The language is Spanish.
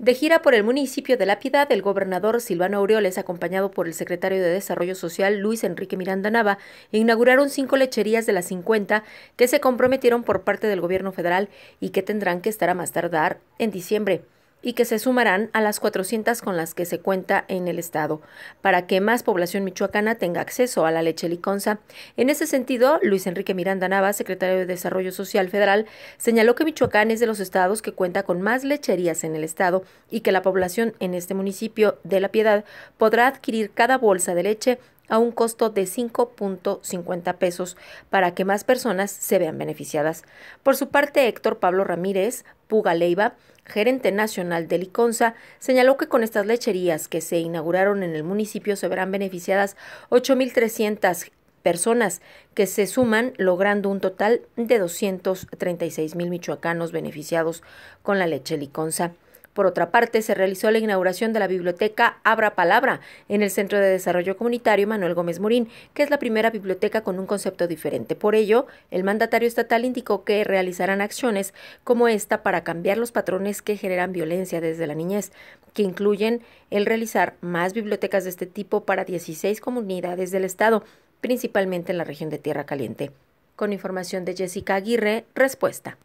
De gira por el municipio de La Piedad, el gobernador Silvano Aureoles, acompañado por el secretario de Desarrollo Social Luis Enrique Miranda Nava, inauguraron cinco lecherías de las 50 que se comprometieron por parte del gobierno federal y que tendrán que estar a más tardar en diciembre y que se sumarán a las 400 con las que se cuenta en el estado, para que más población michoacana tenga acceso a la leche liconza. En ese sentido, Luis Enrique Miranda Nava, secretario de Desarrollo Social Federal, señaló que Michoacán es de los estados que cuenta con más lecherías en el estado y que la población en este municipio de La Piedad podrá adquirir cada bolsa de leche a un costo de 5.50 pesos para que más personas se vean beneficiadas. Por su parte, Héctor Pablo Ramírez, Puga Leiva, gerente nacional de Liconza, señaló que con estas lecherías que se inauguraron en el municipio se verán beneficiadas 8.300 personas que se suman logrando un total de 236.000 mil michoacanos beneficiados con la leche liconza. Por otra parte, se realizó la inauguración de la biblioteca Abra Palabra en el Centro de Desarrollo Comunitario Manuel Gómez Morín, que es la primera biblioteca con un concepto diferente. Por ello, el mandatario estatal indicó que realizarán acciones como esta para cambiar los patrones que generan violencia desde la niñez, que incluyen el realizar más bibliotecas de este tipo para 16 comunidades del Estado, principalmente en la región de Tierra Caliente. Con información de Jessica Aguirre, respuesta.